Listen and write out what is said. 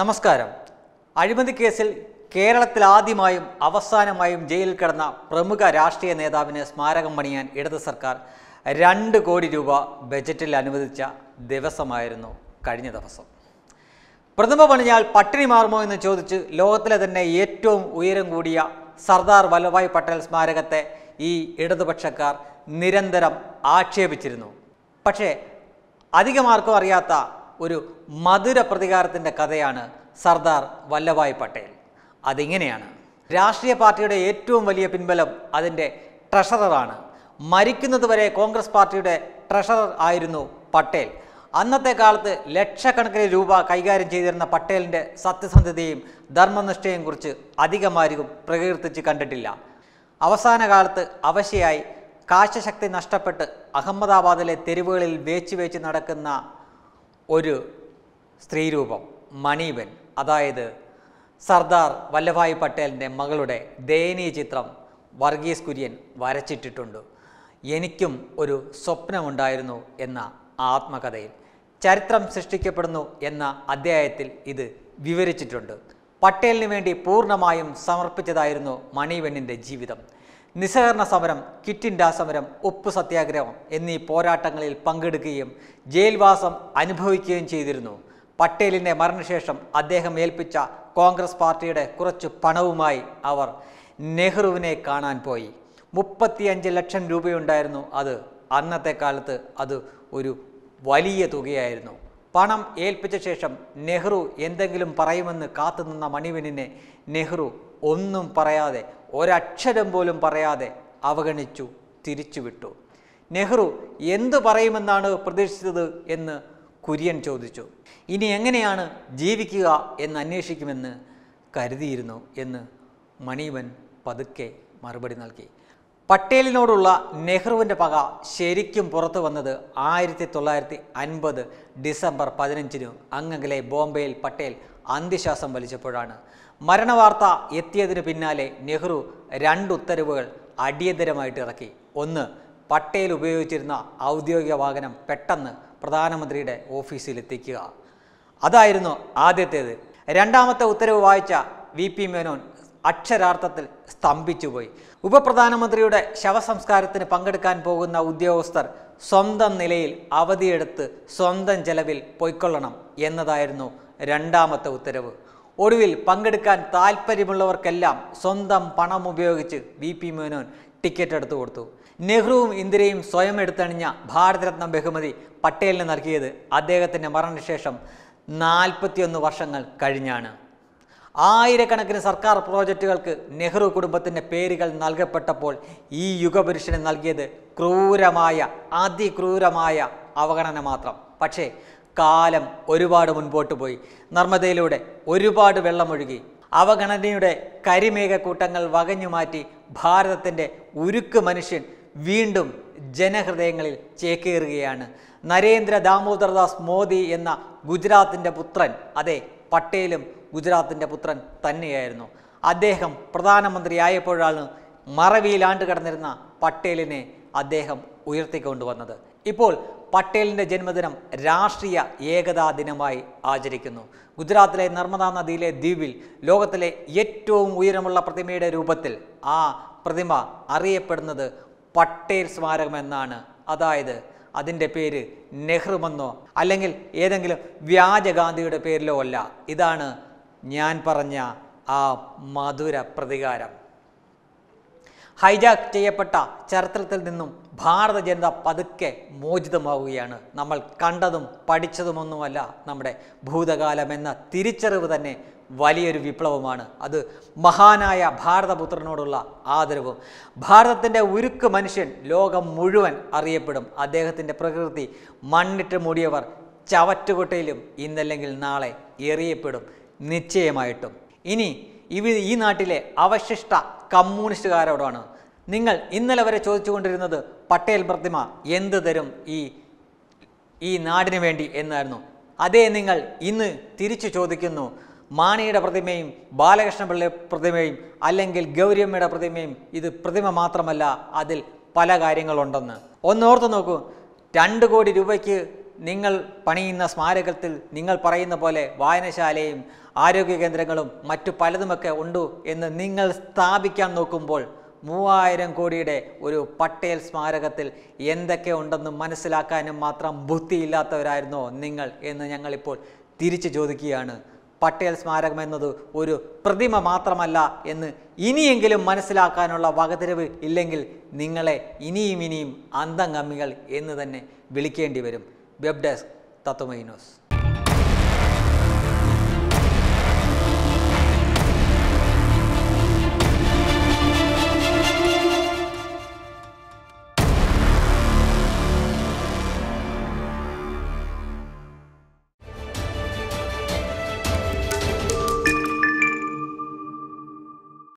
നമസ്കാരം അഴിമതി കേസിൽ കേരളത്തിൽ ആദ്യമായും അവസാനമായും ജയിലിൽ കിടന്ന പ്രമുഖ രാഷ്ട്രീയ നേതാവിന് സ്മാരകം പണിയാൻ ഇടത് സർക്കാർ രണ്ട് കോടി രൂപ ബജറ്റിൽ അനുവദിച്ച ദിവസമായിരുന്നു കഴിഞ്ഞ ദിവസം പ്രതിമ പണിഞ്ഞാൽ പട്ടിണി മാറുമോ എന്ന് ചോദിച്ച് ലോകത്തിലെ തന്നെ ഏറ്റവും ഉയരം കൂടിയ സർദാർ വല്ലഭായ് പട്ടേൽ സ്മാരകത്തെ ഈ ഇടതുപക്ഷക്കാർ നിരന്തരം ആക്ഷേപിച്ചിരുന്നു പക്ഷേ അധികമാർക്കും അറിയാത്ത ഒരു മധുര പ്രതികാരത്തിൻ്റെ കഥയാണ് സർദാർ വല്ലഭായ് പട്ടേൽ അതിങ്ങനെയാണ് രാഷ്ട്രീയ പാർട്ടിയുടെ ഏറ്റവും വലിയ പിൻബലം അതിൻ്റെ ട്രഷററാണ് മരിക്കുന്നതുവരെ കോൺഗ്രസ് പാർട്ടിയുടെ ട്രഷറർ ആയിരുന്നു പട്ടേൽ അന്നത്തെ കാലത്ത് ലക്ഷക്കണക്കിന് രൂപ കൈകാര്യം ചെയ്തിരുന്ന പട്ടേലിൻ്റെ സത്യസന്ധതയും ധർമ്മനിഷ്ഠയും കുറിച്ച് അധികമാരും പ്രകീർത്തിച്ച് കണ്ടിട്ടില്ല അവസാന കാലത്ത് അവശയായി കാശശക്തി നഷ്ടപ്പെട്ട് അഹമ്മദാബാദിലെ തെരുവുകളിൽ വേച്ചു വേച്ച് നടക്കുന്ന ഒരു സ്ത്രീരൂപം മണീബൻ അതായത് സർദാർ വല്ലഭായ് പട്ടേലിൻ്റെ മകളുടെ ദയനീയ ചിത്രം വർഗീസ് കുര്യൻ വരച്ചിട്ടിട്ടുണ്ട് എനിക്കും ഒരു സ്വപ്നമുണ്ടായിരുന്നു എന്ന ആത്മകഥയിൽ ചരിത്രം സൃഷ്ടിക്കപ്പെടുന്നു എന്ന അദ്ധ്യായത്തിൽ ഇത് വിവരിച്ചിട്ടുണ്ട് പട്ടേലിന് വേണ്ടി പൂർണ്ണമായും സമർപ്പിച്ചതായിരുന്നു മണിവെണ്ണിൻ്റെ ജീവിതം നിസ്സഹകരണ സമരം കിറ്റിൻഡ സമരം ഉപ്പ് സത്യാഗ്രഹം എന്നീ പോരാട്ടങ്ങളിൽ പങ്കെടുക്കുകയും ജയിൽവാസം അനുഭവിക്കുകയും ചെയ്തിരുന്നു പട്ടേലിൻ്റെ മരണശേഷം അദ്ദേഹം ഏൽപ്പിച്ച കോൺഗ്രസ് പാർട്ടിയുടെ കുറച്ച് പണവുമായി അവർ നെഹ്റുവിനെ കാണാൻ പോയി മുപ്പത്തിയഞ്ച് ലക്ഷം രൂപയുണ്ടായിരുന്നു അത് അന്നത്തെ കാലത്ത് അത് ഒരു വലിയ തുകയായിരുന്നു പണം ഏൽപ്പിച്ച ശേഷം നെഹ്റു എന്തെങ്കിലും പറയുമെന്ന് കാത്തുനിന്ന മണിവനിനെ നെഹ്റു ഒന്നും പറയാതെ ഒരക്ഷരം പോലും പറയാതെ അവഗണിച്ചു തിരിച്ചുവിട്ടു നെഹ്റു എന്തു പറയുമെന്നാണ് പ്രതീക്ഷിച്ചത് എന്ന് കുര്യൻ ചോദിച്ചു ഇനി എങ്ങനെയാണ് ജീവിക്കുക എന്ന് അന്വേഷിക്കുമെന്ന് കരുതിയിരുന്നു എന്ന് മണിവൻ പതുക്കെ മറുപടി നൽകി പട്ടേലിനോടുള്ള നെഹ്റുവിൻ്റെ പക ശരിക്കും പുറത്തു വന്നത് ആയിരത്തി തൊള്ളായിരത്തി അൻപത് ഡിസംബർ പതിനഞ്ചിന് അങ്ങകലെ ബോംബെയിൽ പട്ടേൽ അന്ത്യശ്വാസം വലിച്ചപ്പോഴാണ് മരണവാർത്ത എത്തിയതിന് പിന്നാലെ നെഹ്റു രണ്ട് ഉത്തരവുകൾ അടിയന്തരമായിട്ട് ഇറക്കി ഒന്ന് പട്ടേൽ ഉപയോഗിച്ചിരുന്ന ഔദ്യോഗിക വാഹനം പെട്ടെന്ന് പ്രധാനമന്ത്രിയുടെ ഓഫീസിൽ എത്തിക്കുക അതായിരുന്നു ആദ്യത്തേത് രണ്ടാമത്തെ ഉത്തരവ് വായിച്ച വി പി മേനോൻ അക്ഷരാർത്ഥത്തിൽ സ്തംഭിച്ചുപോയി ഉപപ്രധാനമന്ത്രിയുടെ ശവസംസ്കാരത്തിന് പങ്കെടുക്കാൻ പോകുന്ന ഉദ്യോഗസ്ഥർ സ്വന്തം നിലയിൽ അവധിയെടുത്ത് സ്വന്തം ചെലവിൽ പൊയ്ക്കൊള്ളണം എന്നതായിരുന്നു രണ്ടാമത്തെ ഉത്തരവ് ഒടുവിൽ പങ്കെടുക്കാൻ താൽപ്പര്യമുള്ളവർക്കെല്ലാം സ്വന്തം പണം ഉപയോഗിച്ച് വി പി മേനോൻ ടിക്കറ്റ് എടുത്തു കൊടുത്തു നെഹ്റുവും ഇന്ദിരയും സ്വയം എടുത്തണിഞ്ഞ ഭാരതരത്ന ബഹുമതി പട്ടേലിന് നൽകിയത് അദ്ദേഹത്തിൻ്റെ മരണശേഷം നാൽപ്പത്തിയൊന്ന് വർഷങ്ങൾ കഴിഞ്ഞാണ് ആയിരക്കണക്കിന് സർക്കാർ പ്രോജക്റ്റുകൾക്ക് നെഹ്റു കുടുംബത്തിൻ്റെ പേരുകൾ നൽകപ്പെട്ടപ്പോൾ ഈ യുഗപുരുഷന് നൽകിയത് ക്രൂരമായ അതിക്രൂരമായ അവഗണന മാത്രം പക്ഷേ കാലം ഒരുപാട് മുൻപോട്ട് പോയി നർമ്മദയിലൂടെ ഒരുപാട് വെള്ളമൊഴുകി അവഗണനയുടെ കരിമേഘക്കൂട്ടങ്ങൾ വകഞ്ഞു മാറ്റി ഭാരതത്തിൻ്റെ ഉരുക്ക് മനുഷ്യൻ വീണ്ടും ജനഹൃദയങ്ങളിൽ ചേക്കേറുകയാണ് നരേന്ദ്ര ദാമോദർദാസ് മോദി എന്ന ഗുജറാത്തിൻ്റെ പുത്രൻ അതെ പട്ടേലും ഗുജറാത്തിൻ്റെ പുത്രൻ തന്നെയായിരുന്നു അദ്ദേഹം പ്രധാനമന്ത്രിയായപ്പോഴാണ് മറവിയിലാണ്ട് കിടന്നിരുന്ന പട്ടേലിനെ അദ്ദേഹം ഉയർത്തിക്കൊണ്ടുവന്നത് ഇപ്പോൾ പട്ടേലിൻ്റെ ജന്മദിനം രാഷ്ട്രീയ ഏകതാ ദിനമായി ആചരിക്കുന്നു ഗുജറാത്തിലെ നർമ്മദ നദിയിലെ ദ്വീപിൽ ലോകത്തിലെ ഏറ്റവും ഉയരമുള്ള പ്രതിമയുടെ രൂപത്തിൽ ആ പ്രതിമ അറിയപ്പെടുന്നത് പട്ടേൽ സ്മാരകമെന്നാണ് അതായത് അതിൻ്റെ പേര് നെഹ്റുമെന്നോ അല്ലെങ്കിൽ ഏതെങ്കിലും വ്യാജഗാന്ധിയുടെ പേരിലോ അല്ല ഇതാണ് ഞാൻ പറഞ്ഞ ആ മധുര പ്രതികാരം ഹൈജാക്ക് ചെയ്യപ്പെട്ട ചരിത്രത്തിൽ നിന്നും ഭാരത ജനത പതുക്കെ മോചിതമാവുകയാണ് നമ്മൾ കണ്ടതും പഠിച്ചതുമൊന്നുമല്ല നമ്മുടെ ഭൂതകാലം എന്ന തിരിച്ചറിവ് തന്നെ വലിയൊരു വിപ്ലവമാണ് അത് മഹാനായ ഭാരതപുത്രനോടുള്ള ആദരവും ഭാരതത്തിൻ്റെ ഉരുക്ക് മനുഷ്യൻ ലോകം മുഴുവൻ അറിയപ്പെടും അദ്ദേഹത്തിൻ്റെ പ്രകൃതി മണ്ണിട്ട് മൂടിയവർ ചവറ്റുകൊട്ടയിലും ഇന്നല്ലെങ്കിൽ നാളെ എറിയപ്പെടും നിശ്ചയമായിട്ടും ഇനി ഇവ ഈ നാട്ടിലെ അവശിഷ്ട കമ്മ്യൂണിസ്റ്റുകാരോടാണ് നിങ്ങൾ ഇന്നലെ വരെ ചോദിച്ചുകൊണ്ടിരുന്നത് പട്ടേൽ പ്രതിമ എന്ത് തരും ഈ ഈ നാടിനു വേണ്ടി എന്നായിരുന്നു അതേ നിങ്ങൾ ഇന്ന് തിരിച്ചു ചോദിക്കുന്നു മാണിയുടെ പ്രതിമയും ബാലകൃഷ്ണപിള്ള പ്രതിമയും അല്ലെങ്കിൽ ഗൗരിയമ്മയുടെ പ്രതിമയും ഇത് പ്രതിമ മാത്രമല്ല അതിൽ പല കാര്യങ്ങളുണ്ടെന്ന് ഒന്നോർത്ത് നോക്കൂ രണ്ട് കോടി രൂപയ്ക്ക് നിങ്ങൾ പണിയുന്ന സ്മാരകത്തിൽ നിങ്ങൾ പറയുന്ന പോലെ വായനശാലയും ആരോഗ്യ കേന്ദ്രങ്ങളും മറ്റു പലതുമൊക്കെ ഉണ്ട് എന്ന് നിങ്ങൾ സ്ഥാപിക്കാൻ നോക്കുമ്പോൾ മൂവായിരം കോടിയുടെ ഒരു പട്ടേൽ സ്മാരകത്തിൽ എന്തൊക്കെ ഉണ്ടെന്ന് മനസ്സിലാക്കാനും മാത്രം ബുദ്ധിയില്ലാത്തവരായിരുന്നോ നിങ്ങൾ എന്ന് ഞങ്ങളിപ്പോൾ തിരിച്ചു ചോദിക്കുകയാണ് പട്ടേൽ സ്മാരകം എന്നത് ഒരു പ്രതിമ മാത്രമല്ല എന്ന് ഇനിയെങ്കിലും മനസ്സിലാക്കാനുള്ള വകതിരിവ് ഇല്ലെങ്കിൽ നിങ്ങളെ ഇനിയും ഇനിയും കമ്മികൾ എന്ന് തന്നെ വിളിക്കേണ്ടി വരും webdesk tatomainos